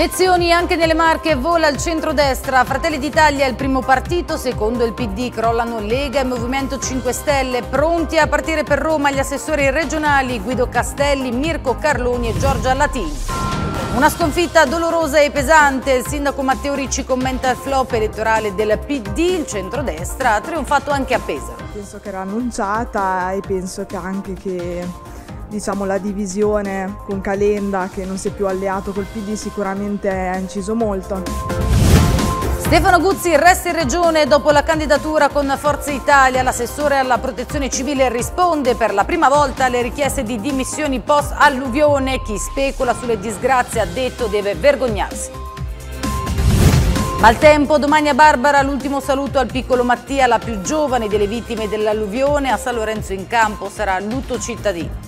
Elezioni anche nelle Marche, vola il destra Fratelli d'Italia è il primo partito, secondo il PD crollano Lega e Movimento 5 Stelle, pronti a partire per Roma gli assessori regionali Guido Castelli, Mirko Carloni e Giorgia Latini. Una sconfitta dolorosa e pesante, il sindaco Matteo Ricci commenta il flop elettorale del PD, il centrodestra ha trionfato anche a Pesaro. Penso che era annunciata e penso che anche che diciamo, la divisione con Calenda che non si è più alleato col PD sicuramente ha inciso molto. Stefano Guzzi resta in regione dopo la candidatura con Forza Italia. L'assessore alla protezione civile risponde per la prima volta alle richieste di dimissioni post-alluvione. Chi specula sulle disgrazie ha detto deve vergognarsi. Maltempo, domani a Barbara l'ultimo saluto al piccolo Mattia, la più giovane delle vittime dell'alluvione. A San Lorenzo in campo sarà lutto cittadino.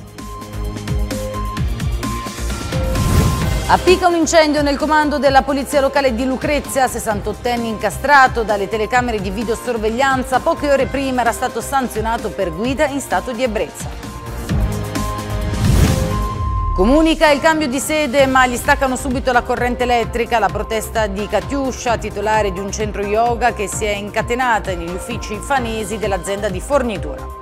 Appicca un incendio nel comando della polizia locale di Lucrezia, 68enne incastrato dalle telecamere di videosorveglianza, poche ore prima era stato sanzionato per guida in stato di ebbrezza. Comunica il cambio di sede ma gli staccano subito la corrente elettrica, la protesta di Katiuscia, titolare di un centro yoga che si è incatenata negli uffici fanesi dell'azienda di fornitura.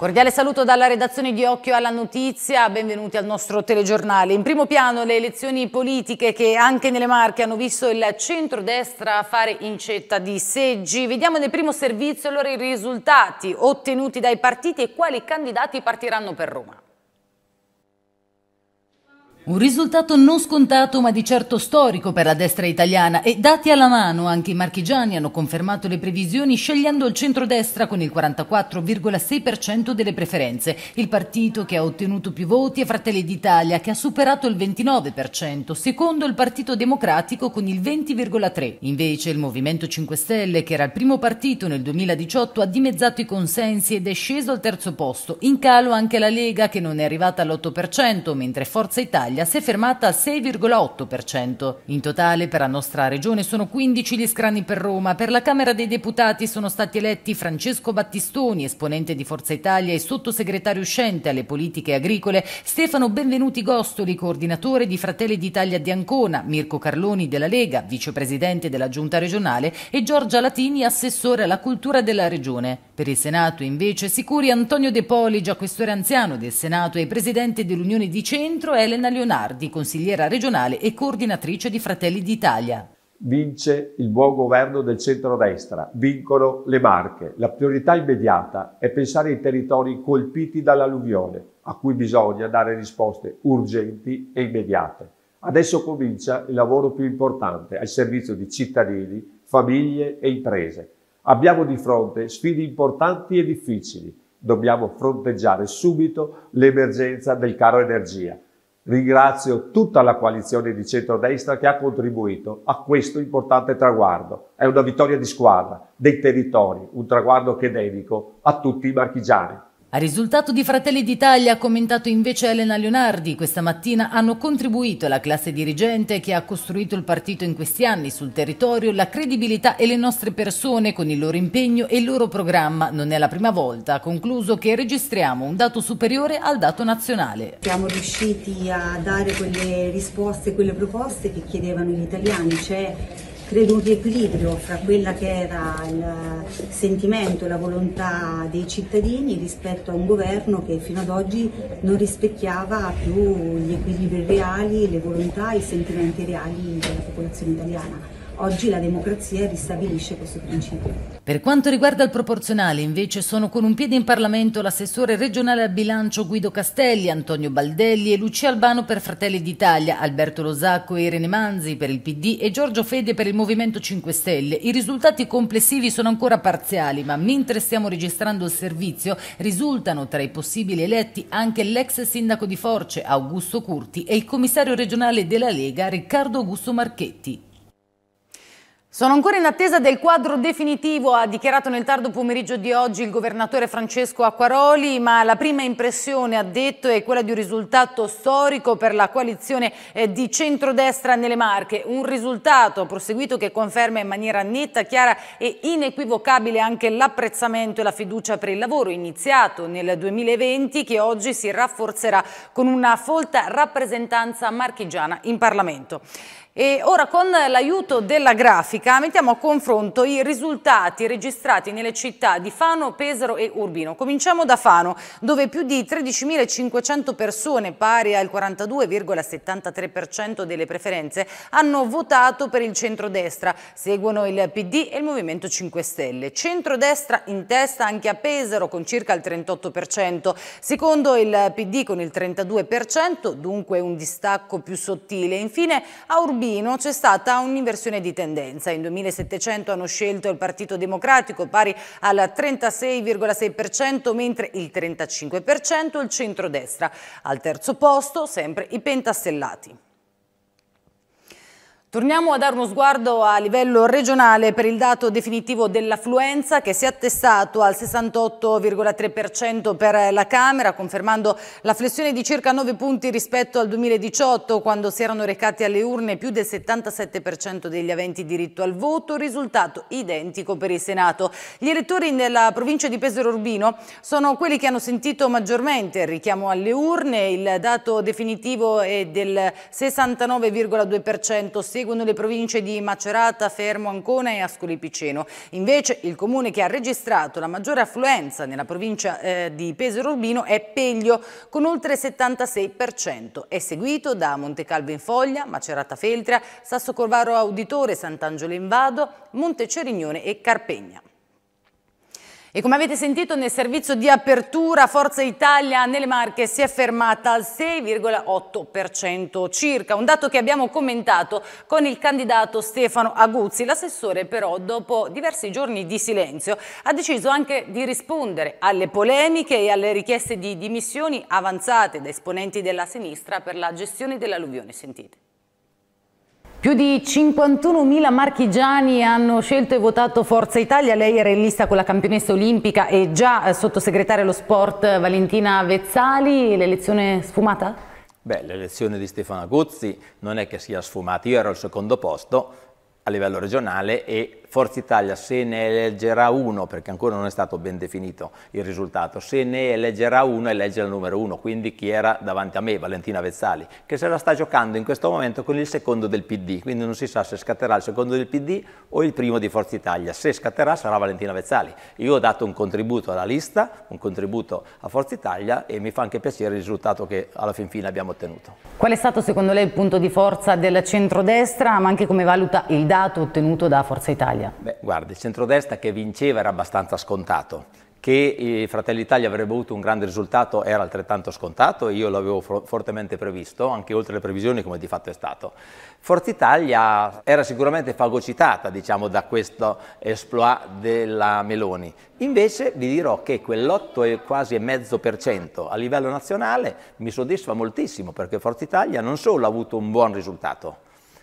Cordiale saluto dalla redazione di Occhio alla Notizia, benvenuti al nostro telegiornale. In primo piano le elezioni politiche che anche nelle Marche hanno visto il centrodestra fare incetta di seggi. Vediamo nel primo servizio allora i risultati ottenuti dai partiti e quali candidati partiranno per Roma. Un risultato non scontato ma di certo storico per la destra italiana e dati alla mano anche i marchigiani hanno confermato le previsioni scegliendo il centrodestra con il 44,6% delle preferenze. Il partito che ha ottenuto più voti è Fratelli d'Italia che ha superato il 29%, secondo il Partito Democratico con il 20,3%. Invece il Movimento 5 Stelle che era il primo partito nel 2018 ha dimezzato i consensi ed è sceso al terzo posto. In calo anche la Lega che non è arrivata all'8% mentre Forza Italia Italia si è fermata al 6,8%. In totale per la nostra regione sono 15 gli scranni per Roma. Per la Camera dei Deputati sono stati eletti Francesco Battistoni, esponente di Forza Italia e sottosegretario uscente alle politiche agricole, Stefano Benvenuti Gostoli, coordinatore di Fratelli d'Italia di Ancona, Mirko Carloni della Lega, vicepresidente della Giunta regionale e Giorgia Latini, assessore alla cultura della regione. Per il Senato invece sicuri Antonio De Poli, già questore anziano del Senato e presidente dell'Unione di Centro, Elena Leonardo Leonardi, consigliera regionale e coordinatrice di Fratelli d'Italia. Vince il buon governo del centrodestra, vincono le marche. La priorità immediata è pensare ai territori colpiti dall'alluvione, a cui bisogna dare risposte urgenti e immediate. Adesso comincia il lavoro più importante al servizio di cittadini, famiglie e imprese. Abbiamo di fronte sfide importanti e difficili. Dobbiamo fronteggiare subito l'emergenza del caro energia. Ringrazio tutta la coalizione di centrodestra che ha contribuito a questo importante traguardo. È una vittoria di squadra, dei territori, un traguardo che dedico a tutti i marchigiani. A risultato di Fratelli d'Italia, ha commentato invece Elena Leonardi, questa mattina hanno contribuito alla classe dirigente che ha costruito il partito in questi anni sul territorio, la credibilità e le nostre persone con il loro impegno e il loro programma. Non è la prima volta, ha concluso, che registriamo un dato superiore al dato nazionale. Siamo riusciti a dare quelle risposte, quelle proposte che chiedevano gli italiani, cioè credo un riequilibrio fra quella che era il sentimento e la volontà dei cittadini rispetto a un governo che fino ad oggi non rispecchiava più gli equilibri reali, le volontà e i sentimenti reali della popolazione italiana. Oggi la democrazia ristabilisce questo principio. Per quanto riguarda il proporzionale, invece, sono con un piede in Parlamento l'assessore regionale al bilancio Guido Castelli, Antonio Baldelli e Lucia Albano per Fratelli d'Italia, Alberto Losacco e Irene Manzi per il PD e Giorgio Fede per il Movimento 5 Stelle. I risultati complessivi sono ancora parziali, ma mentre stiamo registrando il servizio, risultano tra i possibili eletti anche l'ex sindaco di Force, Augusto Curti, e il commissario regionale della Lega, Riccardo Augusto Marchetti. Sono ancora in attesa del quadro definitivo, ha dichiarato nel tardo pomeriggio di oggi il governatore Francesco Acquaroli, ma la prima impressione, ha detto, è quella di un risultato storico per la coalizione eh, di centrodestra nelle Marche. Un risultato, proseguito, che conferma in maniera netta, chiara e inequivocabile anche l'apprezzamento e la fiducia per il lavoro iniziato nel 2020 che oggi si rafforzerà con una folta rappresentanza marchigiana in Parlamento. E ora con l'aiuto della grafica mettiamo a confronto i risultati registrati nelle città di Fano, Pesaro e Urbino. Cominciamo da Fano, dove più di 13.500 persone, pari al 42,73% delle preferenze, hanno votato per il centrodestra. Seguono il PD e il Movimento 5 Stelle. Centrodestra in testa anche a Pesaro con circa il 38%, secondo il PD con il 32%, dunque un distacco più sottile. Infine a Urbino Trentino c'è stata un'inversione di tendenza. In 2700 hanno scelto il Partito Democratico pari al 36,6% mentre il 35% il centrodestra. Al terzo posto sempre i pentastellati. Torniamo a dare uno sguardo a livello regionale per il dato definitivo dell'affluenza che si è attestato al 68,3% per la Camera, confermando la flessione di circa 9 punti rispetto al 2018 quando si erano recati alle urne più del 77% degli aventi diritto al voto, risultato identico per il Senato. Gli elettori nella provincia di Pesaro Urbino sono quelli che hanno sentito maggiormente il richiamo alle urne, il dato definitivo è del 69,2%, seguono le province di Macerata, Fermo, Ancona e Ascoli Piceno. Invece il comune che ha registrato la maggiore affluenza nella provincia eh, di Pesaro Urbino è Peglio con oltre 76%. È seguito da Montecalvo in Foglia, Macerata Feltria, Sasso Corvaro Auditore, Sant'Angelo in Vado, Monte Cerignone e Carpegna. E come avete sentito nel servizio di apertura Forza Italia nelle Marche si è fermata al 6,8% circa, un dato che abbiamo commentato con il candidato Stefano Aguzzi. L'assessore però dopo diversi giorni di silenzio ha deciso anche di rispondere alle polemiche e alle richieste di dimissioni avanzate da esponenti della sinistra per la gestione dell'alluvione. Sentite. Più di 51.000 marchigiani hanno scelto e votato Forza Italia. Lei era in lista con la campionessa olimpica e già eh, sottosegretaria allo sport Valentina Vezzali. L'elezione sfumata? Beh, l'elezione di Stefano Aguzzi non è che sia sfumata. Io ero al secondo posto a livello regionale e Forza Italia se ne eleggerà uno, perché ancora non è stato ben definito il risultato, se ne eleggerà uno elegge il numero uno, quindi chi era davanti a me, Valentina Vezzali, che se la sta giocando in questo momento con il secondo del PD, quindi non si sa se scatterà il secondo del PD o il primo di Forza Italia, se scatterà sarà Valentina Vezzali. Io ho dato un contributo alla lista, un contributo a Forza Italia e mi fa anche piacere il risultato che alla fin fine abbiamo ottenuto. Qual è stato secondo lei il punto di forza del centrodestra, ma anche come valuta il dato ottenuto da Forza Italia? Italia? Beh, guardi, il centrodestra che vinceva era abbastanza scontato. Che i eh, Fratelli Italia avrebbe avuto un grande risultato era altrettanto scontato, io l'avevo fortemente previsto, anche oltre le previsioni come di fatto è stato. Forza Italia era sicuramente fagocitata diciamo, da questo esploit della Meloni, invece vi dirò che quell'8 quasi mezzo per cento a livello nazionale mi soddisfa moltissimo perché Forza Italia non solo ha avuto un buon risultato,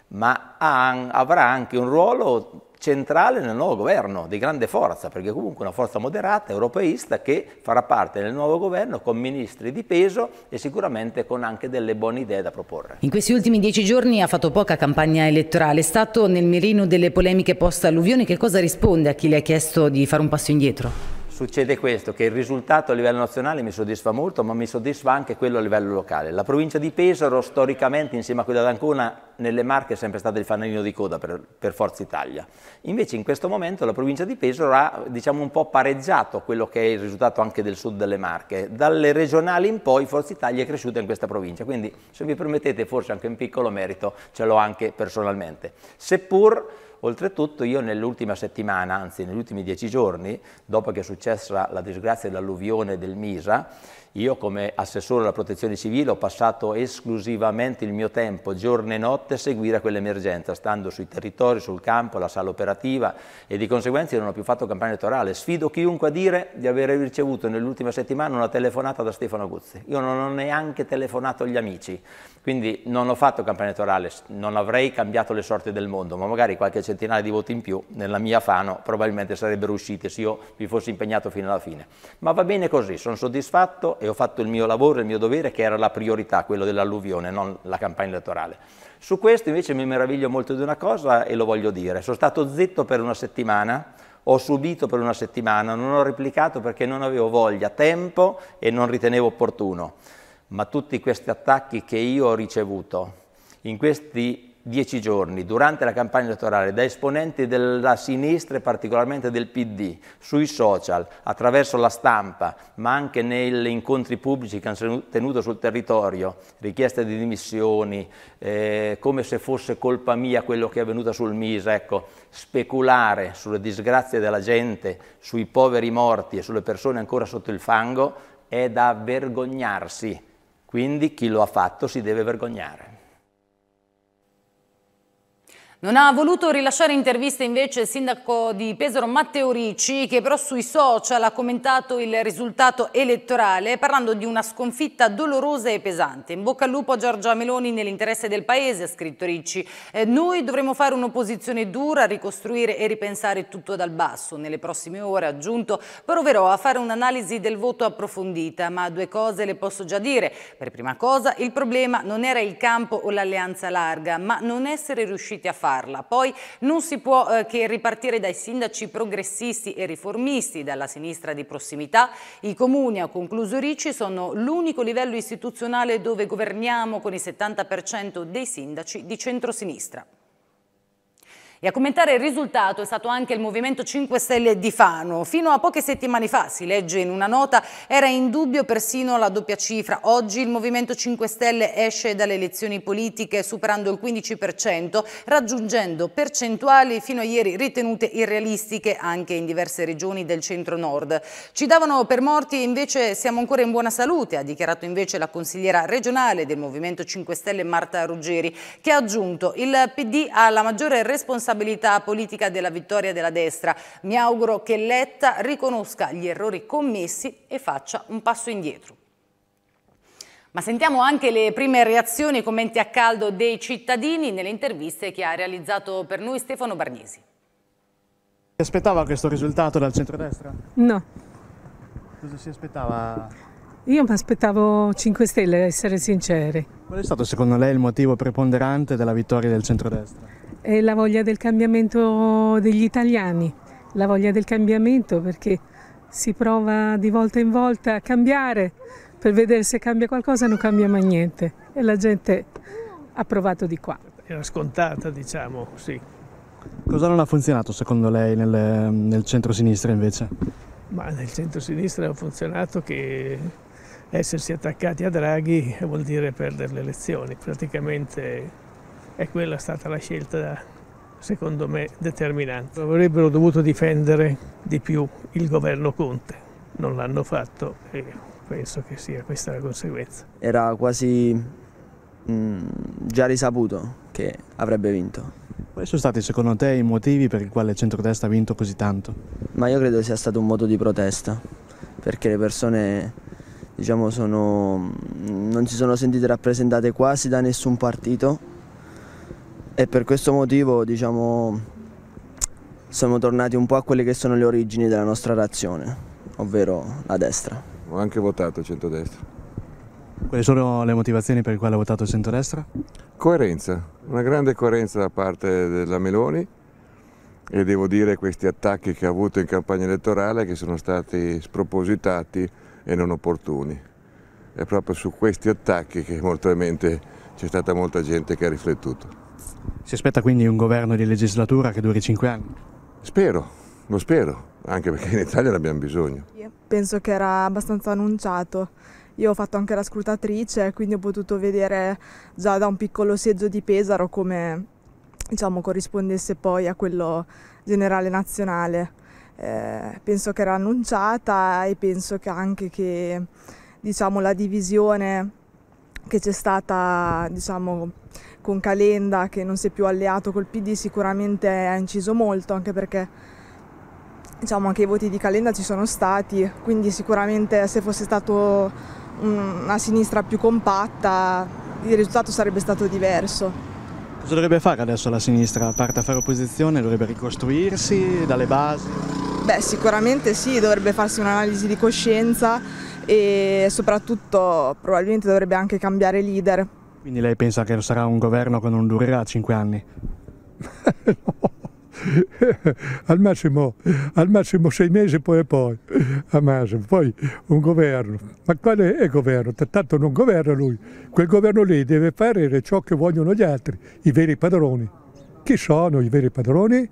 ma ha, avrà anche un ruolo centrale nel nuovo governo, di grande forza, perché comunque una forza moderata, europeista, che farà parte del nuovo governo con ministri di peso e sicuramente con anche delle buone idee da proporre. In questi ultimi dieci giorni ha fatto poca campagna elettorale, è stato nel mirino delle polemiche post-alluvioni, che cosa risponde a chi le ha chiesto di fare un passo indietro? succede questo, che il risultato a livello nazionale mi soddisfa molto, ma mi soddisfa anche quello a livello locale. La provincia di Pesaro, storicamente, insieme a quella d'Ancona, nelle Marche è sempre stata il fanalino di coda per, per, Forza Italia. Invece in questo momento la provincia di Pesaro ha diciamo, un po' pareggiato quello che è il risultato anche del sud delle Marche. Dalle regionali in poi Forza Italia è cresciuta in questa provincia, quindi se mi permettete forse anche un piccolo merito ce l'ho anche personalmente. Seppur Oltretutto io nell'ultima settimana, anzi negli ultimi dieci giorni, dopo che è successa la disgrazia dell'alluvione del Misa, io come assessore alla protezione civile ho passato esclusivamente il mio tempo, giorno e notte, a seguire quell'emergenza, stando sui territori, sul campo, alla sala operativa e di conseguenza io non ho più fatto campagna elettorale. Sfido chiunque a dire di aver ricevuto nell'ultima settimana una telefonata da Stefano Guzzi. Io non ho neanche telefonato agli amici, quindi non ho fatto campagna elettorale, non avrei cambiato le sorti del mondo, ma magari qualche centinaia di voti in più nella mia Fano probabilmente sarebbero usciti se io mi fossi impegnato fino alla fine. Ma va bene così, sono soddisfatto e ho fatto il mio lavoro, il mio dovere, che era la priorità, quello dell'alluvione, non la campagna elettorale. Su questo invece mi meraviglio molto di una cosa e lo voglio dire. Sono stato zitto per una settimana, ho subito per una settimana, non ho replicato perché non avevo voglia, tempo e non ritenevo opportuno. Ma tutti questi attacchi che io ho ricevuto in questi dieci giorni durante la campagna elettorale da esponenti della sinistra e particolarmente del PD, sui social, attraverso la stampa, ma anche negli incontri pubblici che hanno tenuto sul territorio, richieste di dimissioni, eh, come se fosse colpa mia quello che è avvenuto sul MISA, ecco, speculare sulle disgrazie della gente, sui poveri morti e sulle persone ancora sotto il fango è da vergognarsi, quindi chi lo ha fatto si deve vergognare. Non ha voluto rilasciare interviste invece il sindaco di Pesaro Matteo Ricci che però sui social ha commentato il risultato elettorale parlando di una sconfitta dolorosa e pesante. In bocca al lupo a Giorgia Meloni nell'interesse del paese, ha scritto Ricci. Eh, noi dovremo fare un'opposizione dura, ricostruire e ripensare tutto dal basso. Nelle prossime ore, ha aggiunto, proverò a fare un'analisi del voto approfondita, ma due cose le posso già dire. Per prima cosa, il problema non era il campo o l'alleanza larga, ma non essere riusciti a farlo farla. Poi non si può eh, che ripartire dai sindaci progressisti e riformisti, dalla sinistra di prossimità. I comuni, ha concluso Ricci, sono l'unico livello istituzionale dove governiamo con il 70% dei sindaci di centrosinistra. E a commentare il risultato è stato anche il Movimento 5 Stelle di Fano. Fino a poche settimane fa, si legge in una nota, era in dubbio persino la doppia cifra. Oggi il Movimento 5 Stelle esce dalle elezioni politiche superando il 15%, raggiungendo percentuali fino a ieri ritenute irrealistiche anche in diverse regioni del centro-nord. Ci davano per morti, e invece siamo ancora in buona salute, ha dichiarato invece la consigliera regionale del Movimento 5 Stelle Marta Ruggeri, che ha aggiunto il PD ha la maggiore responsabilità responsabilità politica della vittoria della destra. Mi auguro che Letta riconosca gli errori commessi e faccia un passo indietro. Ma sentiamo anche le prime reazioni e commenti a caldo dei cittadini nelle interviste che ha realizzato per noi Stefano Barnisi. Si aspettava questo risultato dal centrodestra? No. Cosa si aspettava? Io mi aspettavo 5 Stelle, essere sinceri. Qual è stato secondo lei il motivo preponderante della vittoria del centrodestra? è la voglia del cambiamento degli italiani, la voglia del cambiamento perché si prova di volta in volta a cambiare per vedere se cambia qualcosa, non cambia mai niente e la gente ha provato di qua. Era scontata diciamo, sì. Cosa non ha funzionato secondo lei nel, nel centro-sinistra invece? Ma nel centro-sinistra ha funzionato che essersi attaccati a Draghi vuol dire perdere le elezioni, praticamente e quella è stata la scelta, secondo me, determinante. Avrebbero dovuto difendere di più il governo Conte. Non l'hanno fatto e penso che sia questa la conseguenza. Era quasi mh, mm, già risaputo che avrebbe vinto. Quali sono stati secondo te i motivi per i quali il centrodestra ha vinto così tanto? Ma io credo sia stato un modo di protesta, perché le persone diciamo, sono, mm, non si sono sentite rappresentate quasi da nessun partito e per questo motivo diciamo, siamo tornati un po' a quelle che sono le origini della nostra razione, ovvero la destra. Ho anche votato centrodestra. Quali sono le motivazioni per le quali ho votato centrodestra? Coerenza, una grande coerenza da parte della Meloni e devo dire questi attacchi che ha avuto in campagna elettorale che sono stati spropositati e non opportuni. È proprio su questi attacchi che molto c'è stata molta gente che ha riflettuto. Si aspetta quindi un governo di legislatura che duri cinque anni? Spero, lo spero, anche perché in Italia ne abbiamo bisogno. Penso che era abbastanza annunciato. Io ho fatto anche la scrutatrice, quindi ho potuto vedere già da un piccolo seggio di Pesaro come diciamo, corrispondesse poi a quello generale nazionale. Eh, penso che era annunciata e penso che anche che diciamo, la divisione che c'è stata diciamo, con Calenda che non si è più alleato col PD sicuramente ha inciso molto, anche perché diciamo anche i voti di Calenda ci sono stati, quindi sicuramente se fosse stata mm, una sinistra più compatta il risultato sarebbe stato diverso. Cosa dovrebbe fare adesso la sinistra? parte a fare opposizione, dovrebbe ricostruirsi dalle basi? Beh, sicuramente sì, dovrebbe farsi un'analisi di coscienza e soprattutto probabilmente dovrebbe anche cambiare leader quindi lei pensa che sarà un governo che non durerà cinque anni? no. Al massimo, al massimo, sei mesi poi e poi, poi un governo, ma quale è il governo? Tanto non governa lui, quel governo lì deve fare ciò che vogliono gli altri, i veri padroni. Chi sono i veri padroni?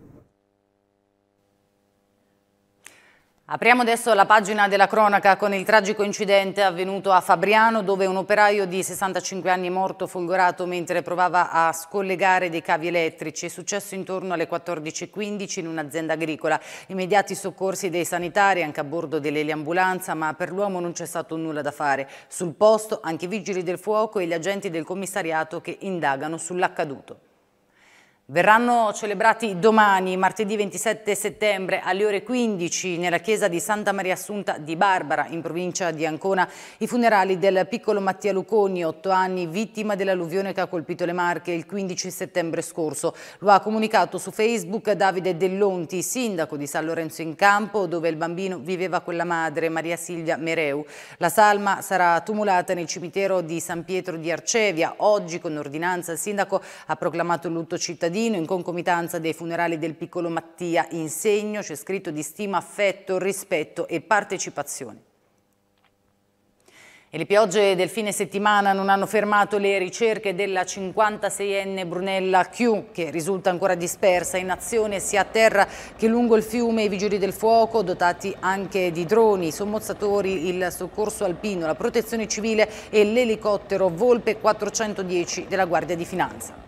Apriamo adesso la pagina della cronaca con il tragico incidente avvenuto a Fabriano dove un operaio di 65 anni è morto folgorato mentre provava a scollegare dei cavi elettrici. È successo intorno alle 14.15 in un'azienda agricola. Immediati soccorsi dei sanitari anche a bordo dell'eliambulanza ma per l'uomo non c'è stato nulla da fare. Sul posto anche i vigili del fuoco e gli agenti del commissariato che indagano sull'accaduto. Verranno celebrati domani, martedì 27 settembre, alle ore 15, nella chiesa di Santa Maria Assunta di Barbara, in provincia di Ancona, i funerali del piccolo Mattia Luconi, 8 anni, vittima dell'alluvione che ha colpito le Marche il 15 settembre scorso. Lo ha comunicato su Facebook Davide Dellonti, sindaco di San Lorenzo in Campo, dove il bambino viveva con la madre, Maria Silvia Mereu. La salma sarà tumulata nel cimitero di San Pietro di Arcevia. Oggi, con ordinanza, il sindaco ha proclamato il lutto cittadino Gradino in concomitanza dei funerali del piccolo Mattia in segno c'è scritto di stima, affetto, rispetto e partecipazione. E le piogge del fine settimana non hanno fermato le ricerche della 56enne Brunella Q, che risulta ancora dispersa in azione sia a terra che lungo il fiume. I vigili del fuoco, dotati anche di droni, sommozzatori, il soccorso alpino, la protezione civile e l'elicottero Volpe 410 della Guardia di Finanza.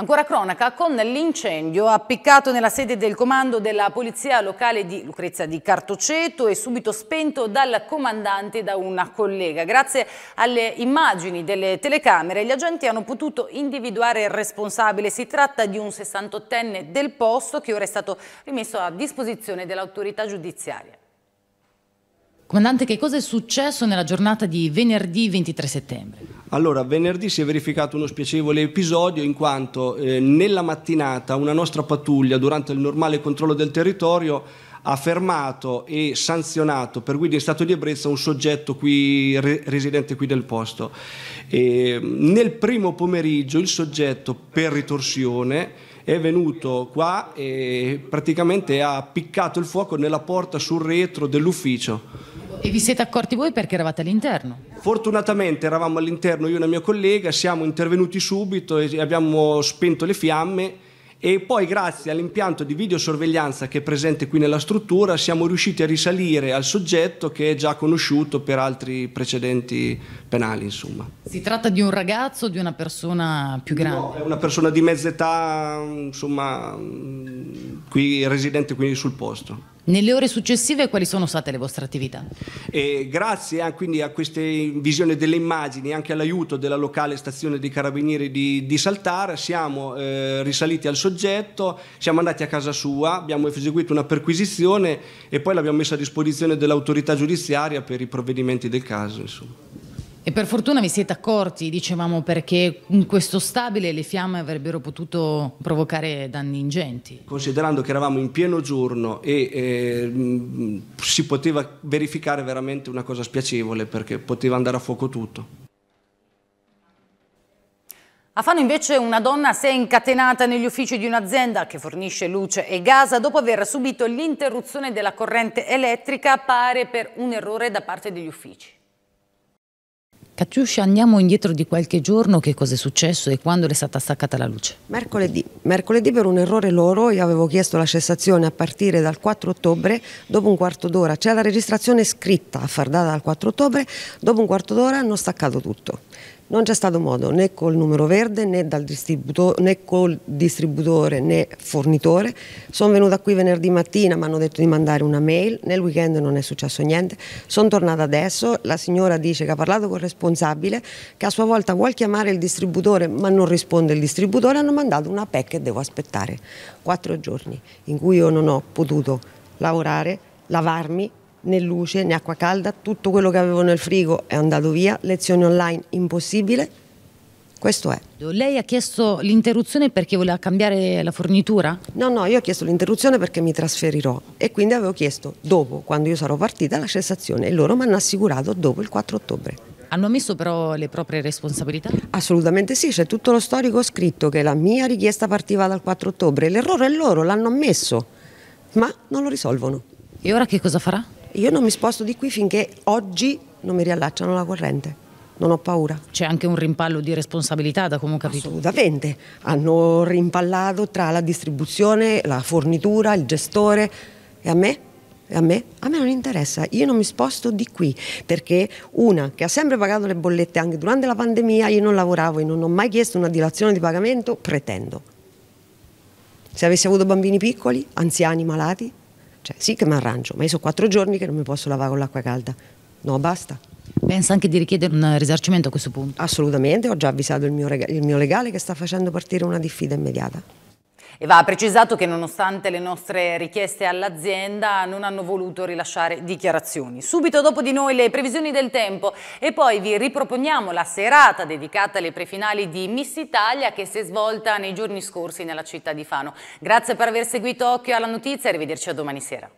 Ancora cronaca con l'incendio appiccato nella sede del comando della polizia locale di Lucrezia di Cartoceto e subito spento dal comandante da una collega. Grazie alle immagini delle telecamere gli agenti hanno potuto individuare il responsabile. Si tratta di un 68enne del posto che ora è stato rimesso a disposizione dell'autorità giudiziaria. Comandante, che cosa è successo nella giornata di venerdì 23 settembre? Allora, venerdì si è verificato uno spiacevole episodio in quanto eh, nella mattinata una nostra pattuglia durante il normale controllo del territorio ha fermato e sanzionato per guida in stato di ebbrezza un soggetto qui, re, residente qui del posto. E, ehm, nel primo pomeriggio il soggetto per ritorsione è venuto qua e praticamente ha piccato il fuoco nella porta sul retro dell'ufficio. E vi siete accorti voi perché eravate all'interno? Fortunatamente eravamo all'interno io e una mia collega, siamo intervenuti subito e abbiamo spento le fiamme e poi grazie all'impianto di videosorveglianza che è presente qui nella struttura siamo riusciti a risalire al soggetto che è già conosciuto per altri precedenti penali. Insomma. Si tratta di un ragazzo o di una persona più grande? No, è una persona di mezza età, insomma, qui residente quindi sul posto. Nelle ore successive quali sono state le vostre attività? E eh, grazie a, ah, quindi a questa visione delle immagini e anche all'aiuto della locale stazione dei carabinieri di, di Saltara siamo eh, risaliti al soggetto, siamo andati a casa sua, abbiamo eseguito una perquisizione e poi l'abbiamo messa a disposizione dell'autorità giudiziaria per i provvedimenti del caso. Insomma. E per fortuna vi siete accorti, dicevamo, perché in questo stabile le fiamme avrebbero potuto provocare danni ingenti. Considerando che eravamo in pieno giorno e eh, mm, si poteva verificare veramente una cosa spiacevole perché poteva andare a fuoco tutto. A Fano invece una donna si è incatenata negli uffici di un'azienda che fornisce luce e gas dopo aver subito l'interruzione della corrente elettrica pare per un errore da parte degli uffici. Catiuscia, andiamo indietro di qualche giorno, che cosa è successo e quando è stata staccata la luce? Mercoledì. Mercoledì per un errore loro io avevo chiesto la cessazione a partire dal 4 ottobre dopo un quarto d'ora. C'è la registrazione scritta a far data dal 4 ottobre, dopo un quarto d'ora hanno staccato tutto. Non c'è stato modo né col numero verde né, né col distributore né fornitore. Sono venuta qui venerdì mattina, mi hanno detto di mandare una mail, nel weekend non è successo niente. Sono tornata adesso, la signora dice che ha parlato col responsabile, che a sua volta vuole chiamare il distributore ma non risponde il distributore, hanno mandato una PEC e devo aspettare quattro giorni in cui io non ho potuto lavorare, lavarmi, né luce né acqua calda, tutto quello che avevo nel frigo è andato via, lezioni online impossibile. Questo è. Lei ha chiesto l'interruzione perché voleva cambiare la fornitura? No, no, io ho chiesto l'interruzione perché mi trasferirò e quindi avevo chiesto dopo, quando io sarò partita, la cessazione e loro mi hanno assicurato dopo il 4 ottobre. Hanno ammesso però le proprie responsabilità? Assolutamente sì, c'è tutto lo storico scritto che la mia richiesta partiva dal 4 ottobre, l'errore è loro, l'hanno ammesso, ma non lo risolvono. E ora che cosa farà? Io non mi sposto di qui finché oggi non mi riallacciano la corrente. Non ho paura. C'è anche un rimpallo di responsabilità, da come ho capito. Assolutamente. Hanno rimpallato tra la distribuzione, la fornitura, il gestore. E a me? A me? a me? non interessa, io non mi sposto di qui perché una che ha sempre pagato le bollette anche durante la pandemia, io non lavoravo e non ho mai chiesto una dilazione di pagamento, pretendo. Se avessi avuto bambini piccoli, anziani, malati, cioè, sì che mi arrangio, ma io sono quattro giorni che non mi posso lavare con l'acqua calda. No, basta. Pensa anche di richiedere un eh, risarcimento a questo punto? Assolutamente, ho già avvisato il mio, il mio legale che sta facendo partire una diffida immediata. E va precisato che nonostante le nostre richieste all'azienda non hanno voluto rilasciare dichiarazioni. Subito dopo di noi le previsioni del tempo e poi vi riproponiamo la serata dedicata alle prefinali di Miss Italia che si è svolta nei giorni scorsi nella città di Fano. Grazie per aver seguito Occhio alla Notizia e arrivederci a domani sera.